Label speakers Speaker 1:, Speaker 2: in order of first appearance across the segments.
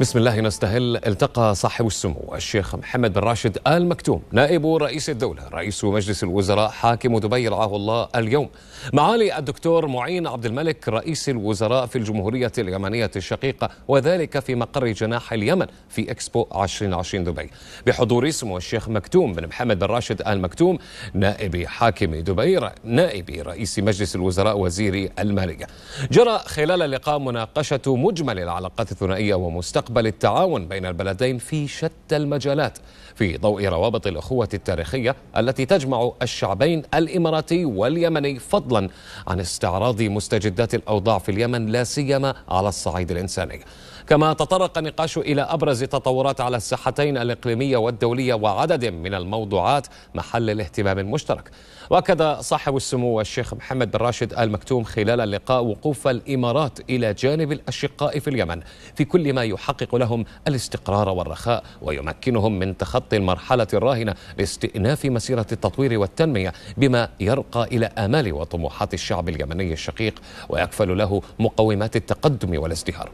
Speaker 1: بسم الله نستهل التقى صاحب السمو الشيخ محمد بن راشد آل مكتوم نائب رئيس الدولة رئيس مجلس الوزراء حاكم دبي رعاه الله اليوم معالي الدكتور معين عبد الملك رئيس الوزراء في الجمهورية اليمنية الشقيقة وذلك في مقر جناح اليمن في إكسبو 2020 دبي بحضور سمو الشيخ مكتوم بن محمد بن راشد آل مكتوم نائب حاكم دبي نائب رئيس مجلس الوزراء وزير المالية جرى خلال اللقاء مناقشة مجمل العلاقات الثنائية ومستقبل مستقبل التعاون بين البلدين في شتى المجالات في ضوء روابط الاخوه التاريخيه التي تجمع الشعبين الاماراتي واليمني فضلا عن استعراض مستجدات الاوضاع في اليمن لا سيما على الصعيد الانساني. كما تطرق النقاش الى ابرز تطورات على الساحتين الاقليميه والدوليه وعدد من الموضوعات محل الاهتمام المشترك. واكد صاحب السمو الشيخ محمد بن راشد ال مكتوم خلال اللقاء وقوف الامارات الى جانب الاشقاء في اليمن في كل ما يحقق يحقق لهم الاستقرار والرخاء ويمكنهم من تخطي المرحلة الراهنة لاستئناف مسيرة التطوير والتنمية بما يرقى إلى آمال وطموحات الشعب اليمني الشقيق ويكفل له مقومات التقدم والازدهار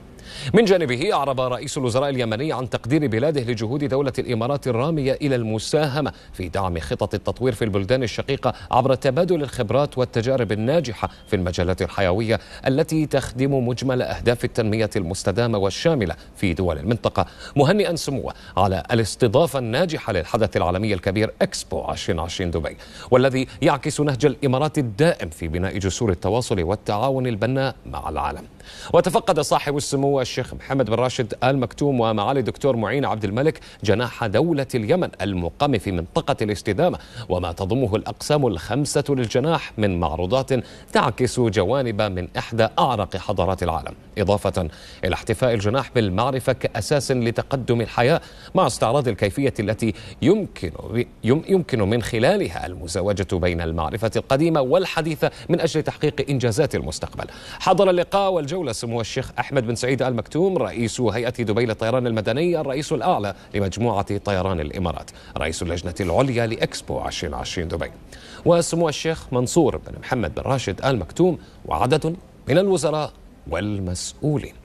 Speaker 1: من جانبه أعرب رئيس الوزراء اليمني عن تقدير بلاده لجهود دولة الإمارات الرامية إلى المساهمة في دعم خطط التطوير في البلدان الشقيقة عبر تبادل الخبرات والتجارب الناجحة في المجالات الحيوية التي تخدم مجمل أهداف التنمية المستدامة والشاملة في دول المنطقة مهنئا سموه على الاستضافة الناجحة للحدث العالمي الكبير إكسبو 2020 دبي والذي يعكس نهج الإمارات الدائم في بناء جسور التواصل والتعاون البناء مع العالم وتفقد صاحب السمو سمو الشيخ محمد بن راشد آل مكتوم ومعالي دكتور معين عبد الملك جناح دولة اليمن المقام في منطقة الاستدامة وما تضمه الأقسام الخمسة للجناح من معروضات تعكس جوانب من إحدى أعرق حضارات العالم إضافة إلى احتفاء الجناح بالمعرفة كأساس لتقدم الحياة مع استعراض الكيفية التي يمكن يمكن من خلالها المزاوجة بين المعرفة القديمة والحديثة من أجل تحقيق إنجازات المستقبل حضر اللقاء والجولة سمو الشيخ أحمد بن سعيد حميد آل مكتوم رئيس هيئة دبي للطيران المدني الرئيس الأعلى لمجموعة طيران الإمارات رئيس اللجنة العليا لإكسبو 2020 دبي وسمو الشيخ منصور بن محمد بن راشد آل مكتوم وعدد من الوزراء والمسؤولين